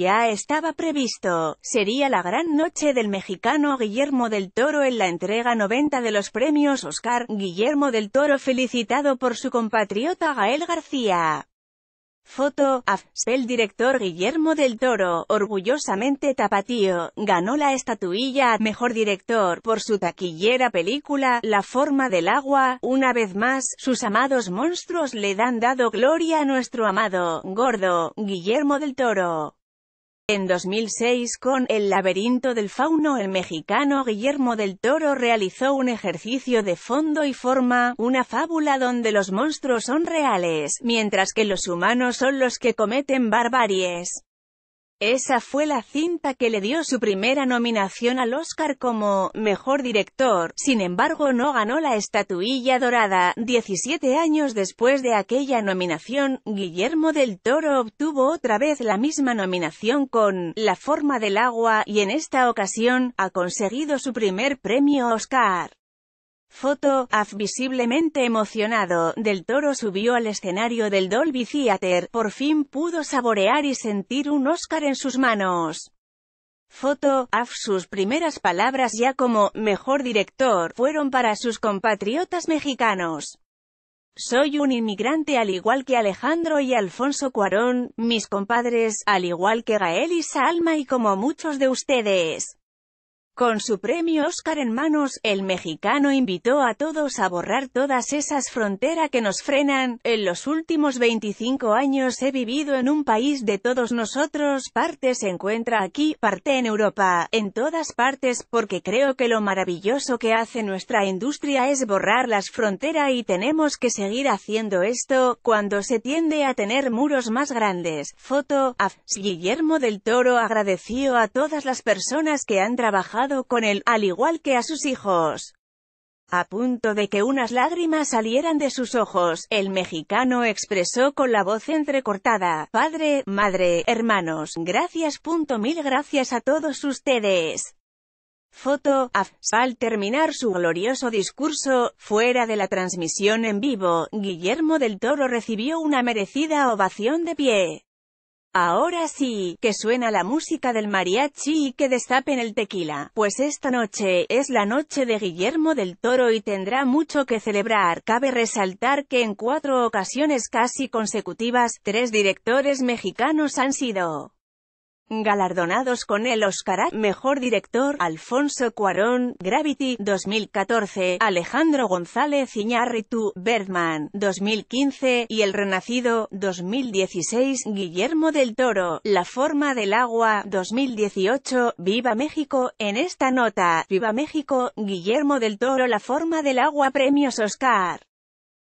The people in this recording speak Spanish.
ya estaba previsto. Sería la gran noche del mexicano Guillermo del Toro en la entrega 90 de los premios Oscar, Guillermo del Toro felicitado por su compatriota Gael García. Foto, AFS, el director Guillermo del Toro, orgullosamente tapatío, ganó la estatuilla a Mejor Director por su taquillera película, La forma del agua, una vez más, sus amados monstruos le dan dado gloria a nuestro amado, gordo, Guillermo del Toro. En 2006 con El laberinto del fauno el mexicano Guillermo del Toro realizó un ejercicio de fondo y forma, una fábula donde los monstruos son reales, mientras que los humanos son los que cometen barbaries. Esa fue la cinta que le dio su primera nominación al Oscar como Mejor Director, sin embargo no ganó la estatuilla dorada. 17 años después de aquella nominación, Guillermo del Toro obtuvo otra vez la misma nominación con La forma del agua y en esta ocasión ha conseguido su primer premio Oscar. Foto, AF visiblemente emocionado, Del Toro subió al escenario del Dolby Theater, por fin pudo saborear y sentir un Oscar en sus manos. Foto, AF sus primeras palabras ya como «mejor director» fueron para sus compatriotas mexicanos. Soy un inmigrante al igual que Alejandro y Alfonso Cuarón, mis compadres, al igual que Gael y Salma y como muchos de ustedes. Con su premio Oscar en manos, el mexicano invitó a todos a borrar todas esas fronteras que nos frenan. En los últimos 25 años he vivido en un país de todos nosotros, parte se encuentra aquí, parte en Europa, en todas partes, porque creo que lo maravilloso que hace nuestra industria es borrar las fronteras y tenemos que seguir haciendo esto, cuando se tiende a tener muros más grandes. Foto, Guillermo del Toro agradeció a todas las personas que han trabajado con él, al igual que a sus hijos. A punto de que unas lágrimas salieran de sus ojos, el mexicano expresó con la voz entrecortada, Padre, Madre, hermanos, gracias. Punto, mil gracias a todos ustedes. Foto, al terminar su glorioso discurso, fuera de la transmisión en vivo, Guillermo del Toro recibió una merecida ovación de pie. Ahora sí, que suena la música del mariachi y que destapen el tequila, pues esta noche, es la noche de Guillermo del Toro y tendrá mucho que celebrar. Cabe resaltar que en cuatro ocasiones casi consecutivas, tres directores mexicanos han sido Galardonados con el Oscar Mejor Director, Alfonso Cuarón, Gravity, 2014, Alejandro González Iñárritu, Bergman, 2015, y El Renacido, 2016, Guillermo del Toro, La Forma del Agua, 2018, Viva México, en esta nota, Viva México, Guillermo del Toro La Forma del Agua Premios Oscar.